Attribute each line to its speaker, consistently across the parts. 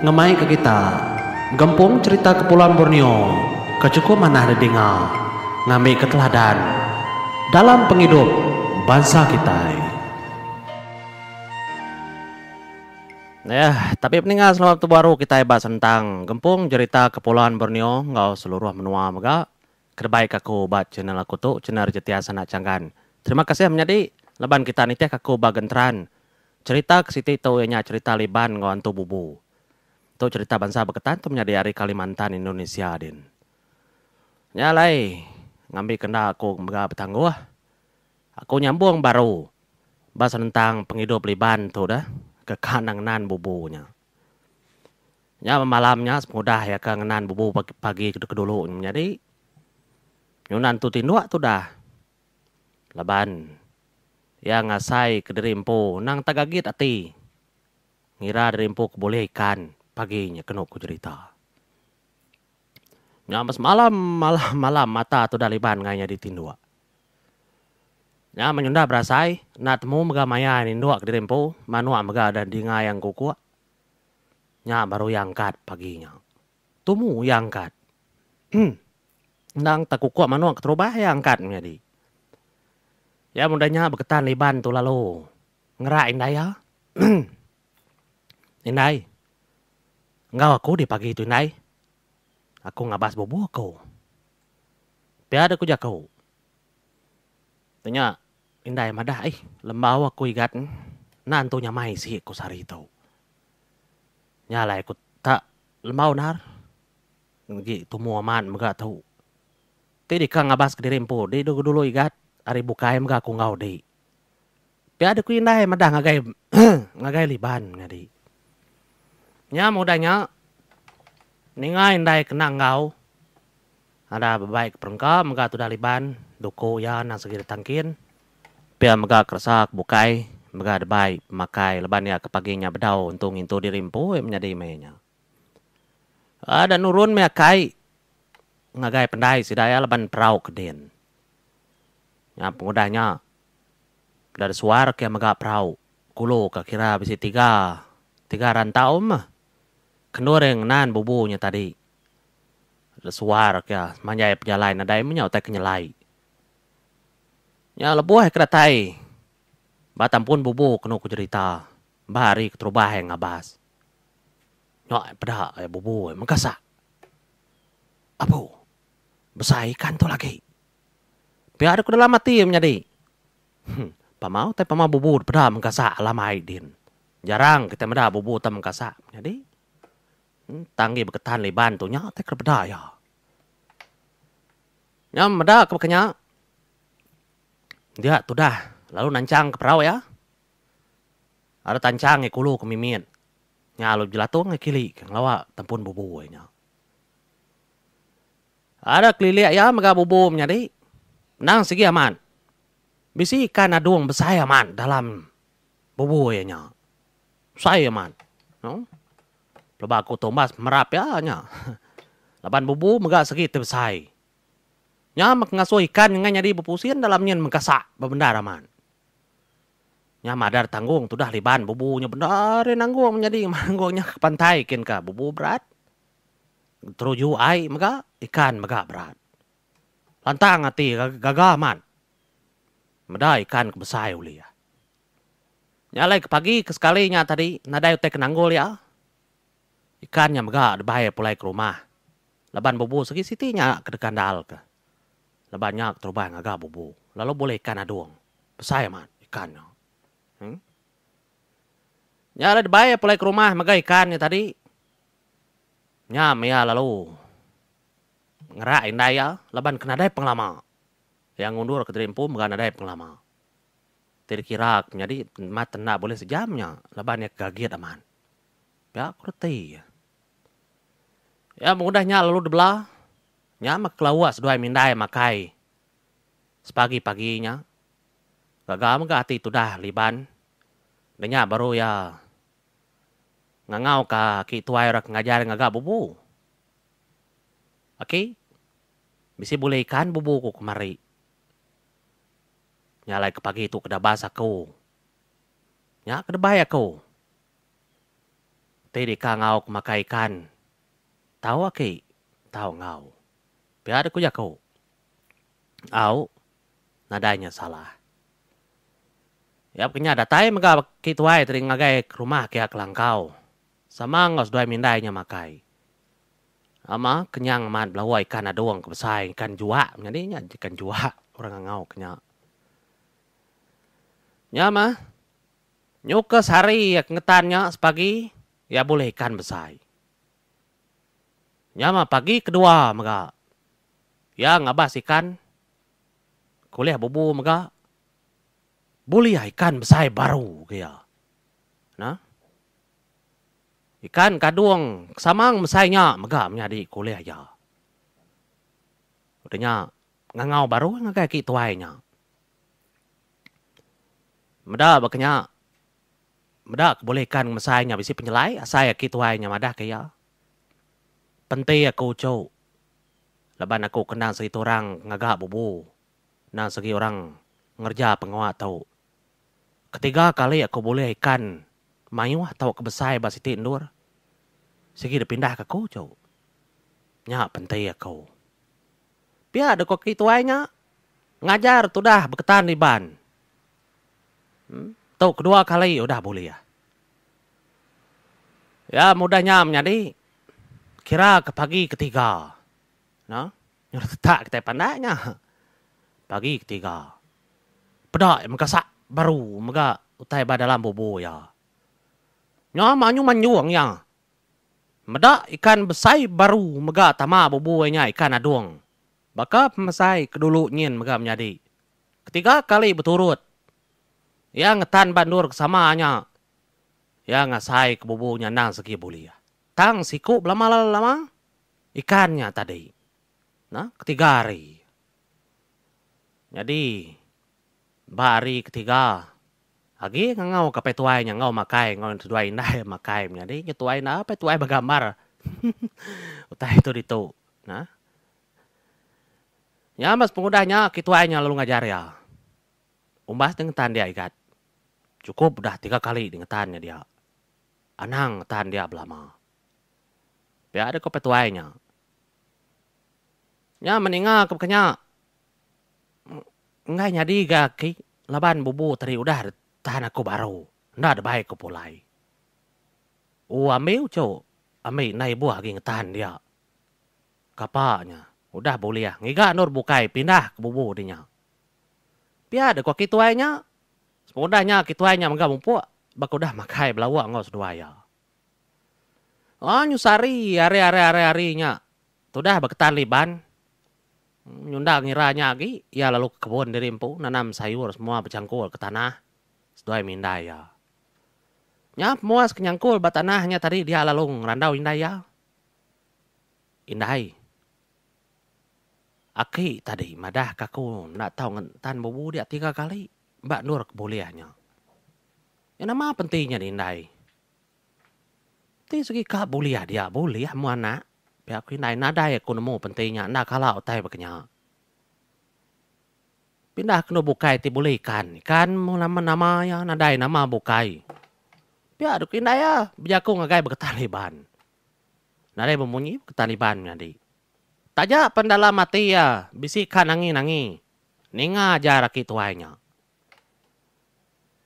Speaker 1: ngemai ke kita gempung cerita kepulauan Borneo kecukup manah dengar ngambil keteladan dalam penghidup bangsa kita Ya, tapi peninggal selama waktu baru kita hebat tentang gempung cerita kepulauan Borneo ngau seluruh menua mega terbaik aku buat channel aku tu channel Jetia asana canggan Terima kasih menjadi leban kita nitih teh aku bagentran. Cerita ke situ itu cerita liban ngau antu bubu. Itu cerita bangsa beketan tu menyadari Kalimantan Indonesia din. Nyalai ngambil kena aku mega petangguh ah. Aku nyambung baru bahas tentang penghidup liban tu dah ke kanang nan bubunya. Ya malamnya semudah ya ke ngenan bubu pagi, pagi dulu menjadi nyunan tu tindua ah, tu dah. Laban ya ngasai ke derimpo nang tagagit ati. Ngira derimpo kebolehkan paginya ku cerita. Nyamas malam, malam, malam mata atau daliban di tindua. Ya menyunda berasai, natmu mega maya nindua ke dirempo, manua mega dan yang kukua. Nya baru yangkat paginya. Tumu yangkat. Hmm. Nang takukua manua keterubah yangkat menjadi. Ya mudanya beketan liban tu lalu. Ngerak indah ya. indah. Enggak aku di pagi itu nai. Aku nggak bahas bobo aku. Tiada aku jakau. Tanya, indah yang eh, lembau aku igat. Hmm? Nantunya mai sih aku sari itu. Nyala aku tak lembau nar. Ngi tumu muaman mega tahu. Tadi kang ngabas ke dirimpo, di dulu dulu igat. Hari buka em aku ngau di. Tiada aku indah nggak madah ngagai ngagai liban ngadi. Nya mudanya. Ningai ndai kena ngau. Ada baik perengka mega tu daliban. Duku ya na segiri tangkin. Pia mega kersak bukai. Mega debai leban ya ke paginya bedau untung itu dirimpu eh, menjadi mainnya. Ada nurun meakai ngagai pendai sidaya leban perau kedin. Nya pengudanya dari suara kia mega perau. Kulo kira bisi tiga tiga rantau mah kenoreng nan bubunya tadi. Suara kya manjai penyalai nadai menyau tai kenyalai. Ya lebuah keratai. Batam pun bubu kena ku cerita. Bahari keterubah yang abas. Nyok pedak ay bubu mengkasa. Abu, besar ikan tu lagi. Biar aku dalam mati menyadi. pamau tapi pamau bubu pedak mengkasa alam idin. Jarang kita medah bubu tak mengkasa. menyadi tangi berketan le ban tu nya tak ya Nya meda ke Dia tu dah. Lalu nancang ke perahu ya. Ada tancang ke kulu ke mimin. Nya lu jelato ke kili ke lawa tempun bubu ya, nya. Ada kelilik ya mega bubu menyadi. Nang segi aman. Bisi ikan adung besar aman dalam bubu ya, nya. Saya aman. No? Pelba aku Thomas merap ya nya. Laban bubu mega segi tebesai. Nya mak ngaso ikan ngan nyari bepusian dalamnya mengkasa bebendar aman. Nya madar tanggung tudah liban bubunya benar eh, nanggung menjadi manggungnya ke pantai kin ka bubu berat. Teruju ai mega ikan mega berat. Lantang hati gagah aman. Meda ikan kebesai uli ya. Nyalai ke pagi sekalinya tadi nadai utek nanggul ya ikan Ikannya mega bahaya pulai ke rumah. Leban bubu segi nya ke dekan dal ke. Leban Lebanyak terubah agak bubu. Lalu boleh ikan aduang. Besar man ikannya. Hmm? Nya ada bahaya pulai ke rumah mega ikannya tadi. Ya, nya meya lalu. Ngerak indah ya. Leban kena dai penglama. Yang mundur ke terimpu mega nadai penglama. Terkirak jadi mat tenak boleh sejamnya. Lebannya kaget aman. Ya, kerti ya. Ya mudahnya lalu belah Ya maklawas dua mindai makai. Sepagi-paginya. Gagam gak hati itu dah liban. Denya baru ya. Ngangau ka ki tuai rak ngajar ngagak bubu. Oke? Okay? Bisa boleh ikan bubu ku kemari. Nyalai ke pagi itu keda bahasa ku Nyak keda bahaya ku Tidak kangau kemakai ikan. Tahu ake tahu ngau. Biar ku kau. Au nadanya salah. Ya punya ada tai mega kitu ai tering ngagai rumah ke langkau. Sama ngos dua mindainya makai. Ama kenyang man belawai ikan uang kebesai ikan jua. Jadi ikan jua orang ngau kenyang. Nyama Nyukes hari ya kengetannya sepagi ya boleh ikan besai nyama pagi kedua mega. Ya ngabas ikan. Kuliah bubu mega. Boleh ya, ikan besar baru kaya. Nah. Ikan kadung samang besarnya mega menjadi kuliah ya. Udahnya ngangau baru ngagai ki tuainya. Meda bakenya. Meda boleh ikan besarnya bisi penyelai asai ki tuainya madah kaya. Pantai aku cau. Laban aku kena segi orang ngagak bubu. Nah segi orang ngerja pengawak tau. Ketiga kali aku boleh ikan. Mayu wah tau kebesai basiti indur. Segi dia pindah ke aku cau. Nyak pantai aku. Pia ada kok kituainya. Ngajar tu dah berketan di ban. Hmm? Tau kedua kali udah boleh ya. Ya mudahnya menjadi kira ke pagi ketiga. No? Nyur tetak kita pandainya. Pagi ketiga. Pedak yang mengasak baru. Mereka utai pada dalam bobo ya. Nya manyu manyuang ya. Medak ikan besai baru. Mereka tama bobo nya ikan aduang. Baka pemesai kedulu nyin mereka menjadi. Ketiga kali berturut. Yang ngetan bandur kesamanya. Yang ngasai kebubunya nang segi boleh ya. datang siku lama lama ikannya tadi. Nah, ketiga hari. Jadi, bari ketiga. Lagi ngau ke petuai nya ngau makai ngau tuai nai ya, makai. Jadi nyetuai na petuai bergambar. Utah itu itu. Nah. Ya mas pengudahnya kituainya lalu ngajar ya. Umbas dengan tanda ikat. Cukup udah tiga kali dengan dia. Anang tanda dia belama ada kau petuainya. Nya meninga ah, kebekanya. Enggak nyadi ki Laban bubu tadi udah tahan aku baru. Nggak ada baik pulai. Ua meu co. Ami naik buah lagi ngetahan dia. Kapaknya. Udah boleh ya. Ngiga nur bukai pindah ke bubu dinya. ada kau kituainya. Sepudahnya kituainya menggabung puak. Bakudah makai belawak ngos dua ya. Oh nyusari hari hari hari harinya. Tuh dah bagi Taliban. Nyunda ngiranya lagi. Ya lalu ke kebun di rimpu, Nanam sayur semua bercangkul ke tanah. Sedoi minda ya. Nyap muas kenyangkul batanahnya tadi dia lalu ngerandau indah ya. Indai. Aki tadi madah kaku nak tahu ngentan bubu dia tiga kali. Mbak Nur kebuliahnya. yang nama pentingnya di Indai. Ti segi ka boleh ya dia boleh ya mu anak. Pihak pindah na dai aku nemu pentingnya na kala otai bekenya. Pindah kena bukai ti boleh ikan. Ikan mu nama nama ya na dai ya nama bukai. Pihak duk pindah ya bijaku ngagai beketaliban. Na dai ya bemunyi beketaliban ngadi. Taja pendala mati ya bisikan nangi nangi. Ninga jarak itu tuainya.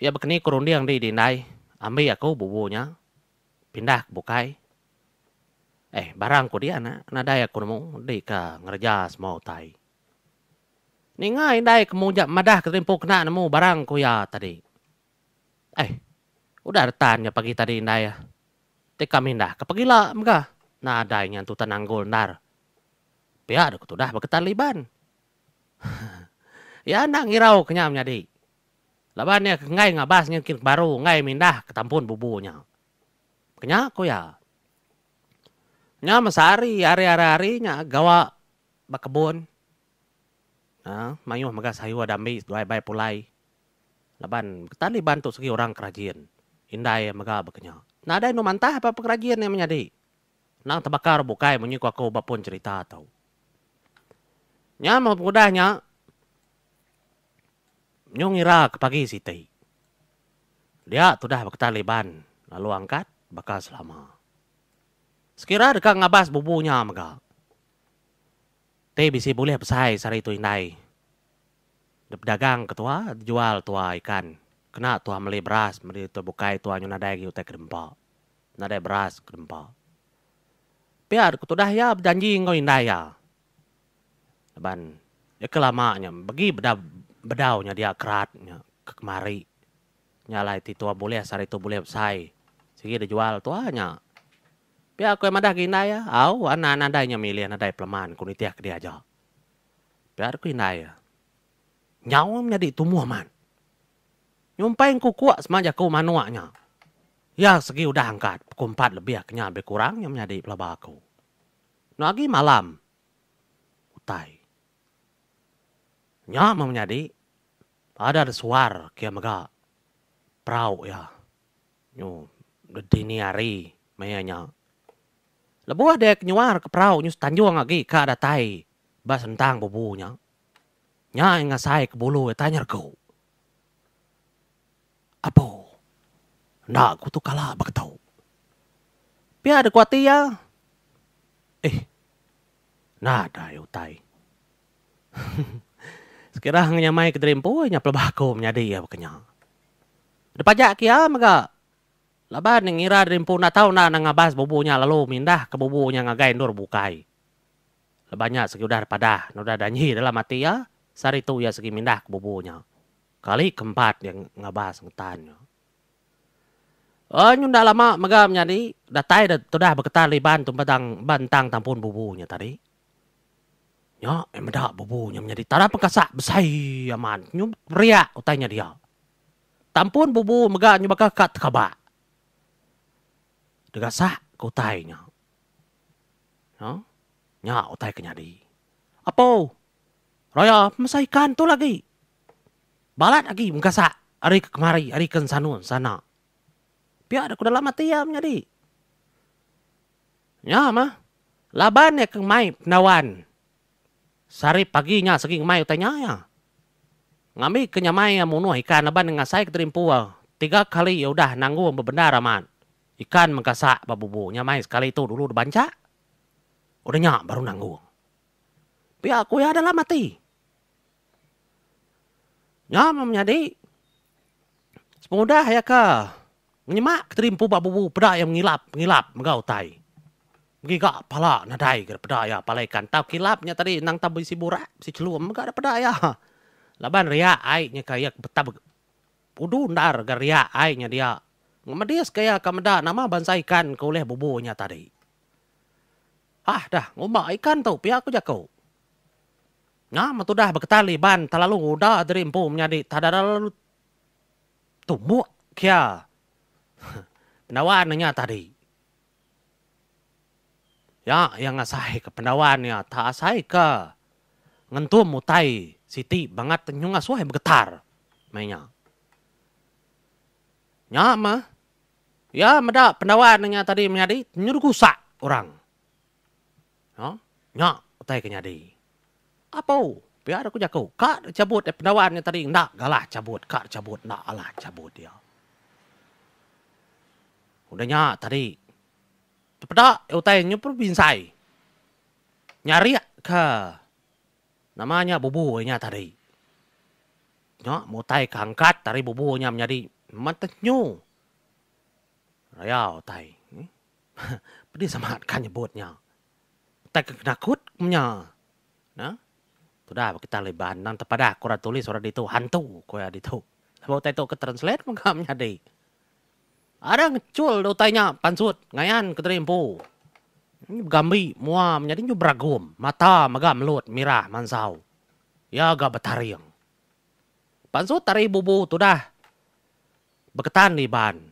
Speaker 1: Ya bekeni yang di dinai. Ambil aku bubunya pindah bukai eh barang ku dia na nadaya ko mo di ke ngerja mau tai ni ngai dai ke mujak madah ke tempok kena nemu barang ku ya tadi eh udah tanya pagi tadi daya teka mindah kapagila mga nadaynya tu tananggol nar biar ko dah Taliban, ya nak ngirau kenyamnya di labannya ngai ngabasnya baru ngai mindah ketampun bubunya kenya aku ya nya masari hari hari hari nya gawa bakebon nah mayuh maga sayu dambi dua bay pulai laban tali bantu segi orang kerajin indah ya maga bakenya nah ada nu mantah apa kerajian yang menyadi nang tebakar bukai menyi ko aku bapun cerita tau nya mau nya nyong ira kepagi sitai dia tudah dah bakta leban lalu angkat bakal selama. Sekira dekat ngabas bubunya mega. Te bisi boleh pesai sari tu indai. pedagang ketua jual tua ikan. Kena tua meli beras, meli tua bukai tua nyunadai gitu kerempa. Nadai beras kerempa. Biar kutudah ya berjanji ngau indai ya. Leban, ya kelamanya, bagi beda bedaunya dia keratnya kemari. Nyalai titua boleh sari tu boleh pesai sige da jual tuanya. anya ah, pia yang emang dah gi ya au ana na yang nya milia na pleman ku tiak dia aja. pia aku na ya nyau nya di man nyumpain ku kuat semaja ku manuaknya ya segi udah angkat kumpat lebih aknya lebih kurang yang menjadi pelabaku lagi malam utai nya mau menjadi ada suar kia mega perahu ya nyum dini hari mayanya. Lebuah dek nyuar ke perahu nyus tanjuang lagi ka ada tai. Bas tentang bubunya. Nya yang ngasai ke bulu tanya kau. Apa? nak aku tu kalah bak tau. Pia ada kuati ya. Eh, nah ada ya utai. Sekiranya nyamai ke dream nyapel bakum nyadi ya bekenya. Ada pajak kia mega. Laba ning ira rin po na tao na nangabas bubu niya lalu mindah ke bubu niya nga nur bukai. Labanya udar pada noda danyi dalam mati ya tu ya segi mindah ke niya. Kali keempat yang ngabas ngetan niya. Oh, nyun dah lama megam niya ni. Datay da dah berketar liban tumpatang bantang tampun bubu niya tadi. Nya, emeda bubu niya menjadi tanah pengkasak besai aman. Nyum ria utanya dia. Tampun bubu megam nyubaka kat kabak được ra kau câu tài nhở đó nhỏ tay ke nyadi apo raya mesaikan tu lagi balat lagi Ari hari kemari hari ke sanun sana pia ada kuda lama ya nyadi nya mah laban ya mai penawan, sari paginya saking mai utanya ya ngami kenyamai ya munuh ikan laban dengan saya keterimpu ya. tiga kali ya udah nanggung bebenar aman Ikan mengkasak babubunya nyamai sekali itu dulu udah Udah nyak baru nanggung. Pihak kuya adalah mati. Nyam menjadi semudah ya ke menyemak keterimpu babubu peda yang mengilap mengilap megau tai. Gak pala nadai ke ya pala ikan tau kilapnya tadi nang tabu si burak si celuam gak ada ya. Laban ria airnya kayak betab. udu ndar ger ria aiknya dia sekaya kaya kamada nama bangsa ikan leh bubunya tadi. Ah dah, ngubah ikan tau pihak aku jakau. Nah, matu dah beketali ban terlalu udah dari empumnya di lalu tumbuh kia. pendawaannya tadi. Ya, yang asai ke pendawaannya tak asai ke. Ngentum mutai, siti banget nyunga suai bergetar. Mainnya. Nyama, Ya, mada pendawa nanya tadi menyadi nyuruh kusak orang. Ya, nyak utai kenyadi. Apa? Biar aku jago. Kak cabut eh, pendawannya tadi nak galah cabut. Kak cabut nak alah cabut dia. udah nyak tadi. Tepeda, utai eh, nyuruh binsai. Nyari ya, ke namanya bubu nya tadi. Nyak mutai kangkat tadi bubu bubunya menjadi mantenyu. Rayao tai. Pedih sama kan nyebutnya. Tai kenakut punya. Nah. Tu dah kita leban nang terpada aku tulis orang itu hantu koya itu. Sebab tai tu ke translate maka nyadi. Ada ngecul do tanya pansut ngayan keterimpu. Gambi mua menjadi beragum mata maga melut mirah mansau. Ya agak betariang. Pansut tari bubu tu dah. Beketan di ban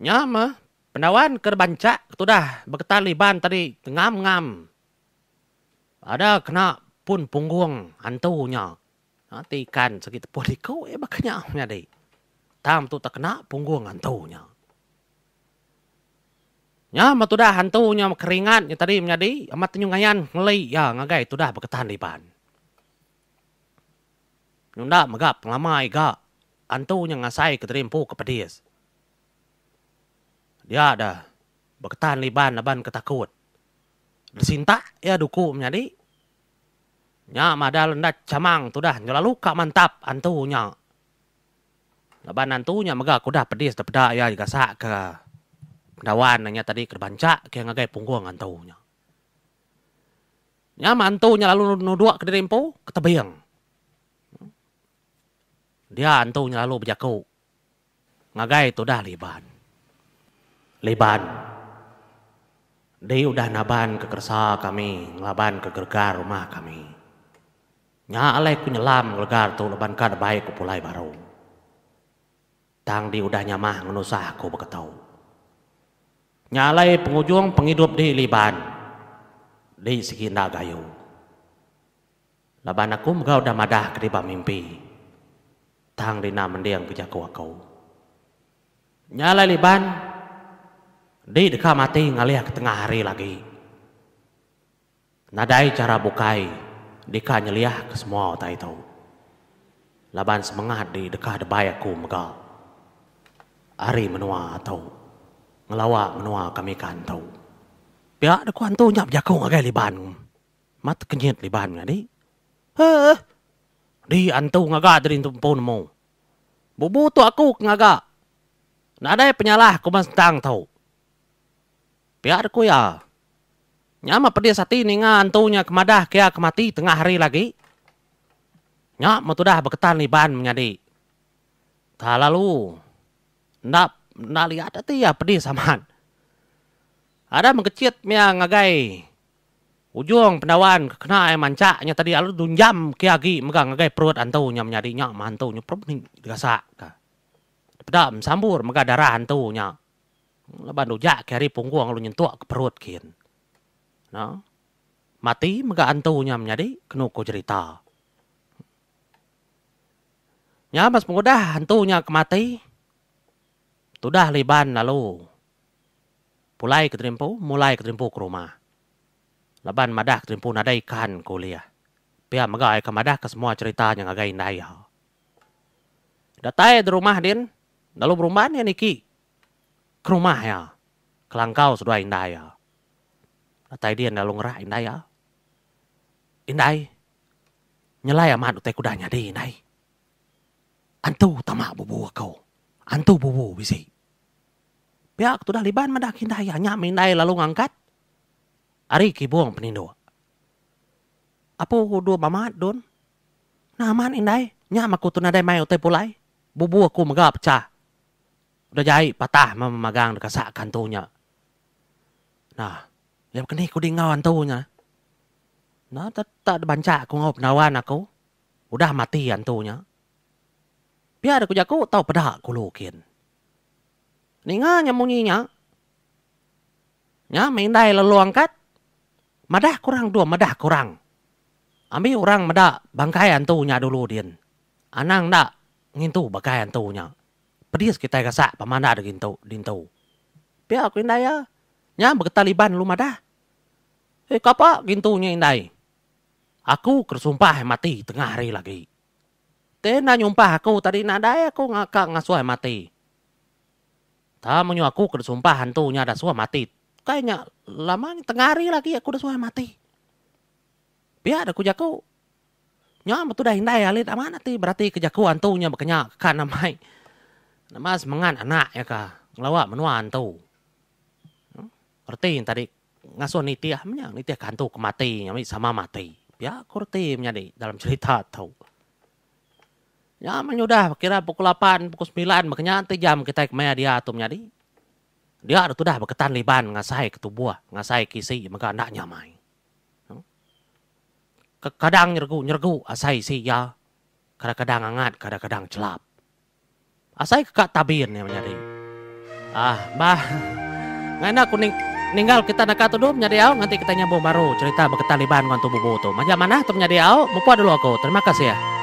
Speaker 1: nyama pendawan kerbanca itu dah beketali ban tadi ngam ngam ada kena pun punggung hantunya nanti kan segitu poli kau eh makanya nya deh tam tu tak kena punggung hantunya nya tu dah hantunya keringat yang tadi menjadi amat nyungayan ngeli ya ngagai tu dah beketan di ban nyunda megap antunya ga ke ngasai ke pedis ya dah beketan liban nah, ban ketakut disinta ya duku menjadi nya madal lendak camang tuh dah nyala luka mantap antunya laban nah, antunya mega dah pedis tepeda ya juga sak ke pendawan nanya tadi cak ke ngagai punggung antunya nya mantunya lalu nudua ke dirimpu ketebing dia antunya lalu berjaku ngagai tuh dah liban leban Dei udah naban ke kami, ngelaban ke rumah kami. Nya alai ku nyelam gergar tu leban kada baik ku pulai baru. Tang di udah nyamah ngenusah ku beketau. Nya alai pengujung penghidup di liban. Di sekinda gayu. Laban aku megau udah madah kediba mimpi. Tang di dina mendiang kejaku akau. aku. alai liban di dekat mati ngalih ke tengah hari lagi. Nadai cara bukai, deka nyeliah ke semua otak itu. Laban semangat di dekat debai aku Hari menua atau ngelawa menua kami kan tau. Pihak dekuan tu nyap jakung ngagai liban. Mat kenyit liban ngadi. Heh, di antu ngaga dari tumpun mu. Bubu tu aku ngaga. Nadai penyalah kuman tang tau. Biar ku ya. Nyama pedih sati ini ngantunya kemadah kia kemati tengah hari lagi. Nyak metudah beketan ban menyadi. Tak lalu. Ndak, ndak lihat hati ya pedih saman. Ada mengecit mia ngagai. Ujung pendawan kena air mancaknya tadi alu dunjam kiagi megang ngagai perut antau nyam nyak mantau nyeprom nih dasa. Pedam sambur mereka darah antau nyak labandujak kari punggung lu nyentuh ke perut kin. No. Mati mega antu nyam nyadi kenu ko cerita. Nya mas penggodah hantunya kemati. Tudah liban lalu. Pulai ke terimpu, mulai ke terimpu ke rumah. Laban madah ke terimpu nadai ikan kuliah. Pia mega ikan madah ke semua cerita yang agai naya. Datai di rumah din. Lalu berumah ni niki ke rumah ya. Kelangkau sudah indah ya. Atai dia ndak lungrah indah ya. indah. Nyelai amat ya utai kudanya deh indah. Antu tamak bubu aku, Antu bubu bisi. Pihak tu dah liban mendak indah ya. Nyam indah lalu ngangkat. Ari kibuang penindo. Apa dua mama don? Naman indah, Nyak maku tu nadai mai utai pulai. Bubu aku megap cah. Udah jahit patah memagang kasak kantunya. Nah, yang kini aku dengawan tunya. Nah, tak, tak banca aku ngop nawan aku. Udah mati antunya. Biar aku jaku tau pada aku lukin. Ninga nyamunyinya. Nya mindai lalu angkat. Madah kurang dua, madah kurang. Ambil orang madah bangkai antunya dulu din. Anang dak ngintu bangkai antunya kita Perdiz que ada gintu, dintu. Biar aku indah ya. Nyam Nya Taliban mada Eh kapa gintunya indai. Aku kersumpah mati tengah hari lagi. Tena nyumpah aku tadi nadai aku ngakak ngasuh mati. Tak menyu aku kersumpah hantunya ada suah mati. Kayaknya lama tengah hari lagi aku udah suah mati. Biar ada kujaku. Nyam betul dah indai alit ti berarti kejaku hantunya bekenya kan namai. Namas mengan anak ya ka. Ngelawa menuan antu. Ngerti hmm? tadi ngasuh nitiah menyang nitiah kantu kemati nyami sama mati. Ya kurti menyadi dalam cerita tau. Ya menyudah kira pukul 8, pukul 9 makanya nanti jam kita kemaya dia tu menyadi. Dia ada tu dah liban ngasai ke ah, ngasai kisi maka anak nyamai. Hmm? Kadang nyergu nyergu asai ah, si ya. Kadang-kadang angat, kadang-kadang celap. Asai ah, kakak tabir nih menyari. Ah, bah. Ngana kuning ninggal kita nak katu dulu menyari au nanti kita nyambung baru cerita berketaliban dengan tubuh tuh. Macam mana tuh menyari au? Mupu dulu aku. Terima kasih ya.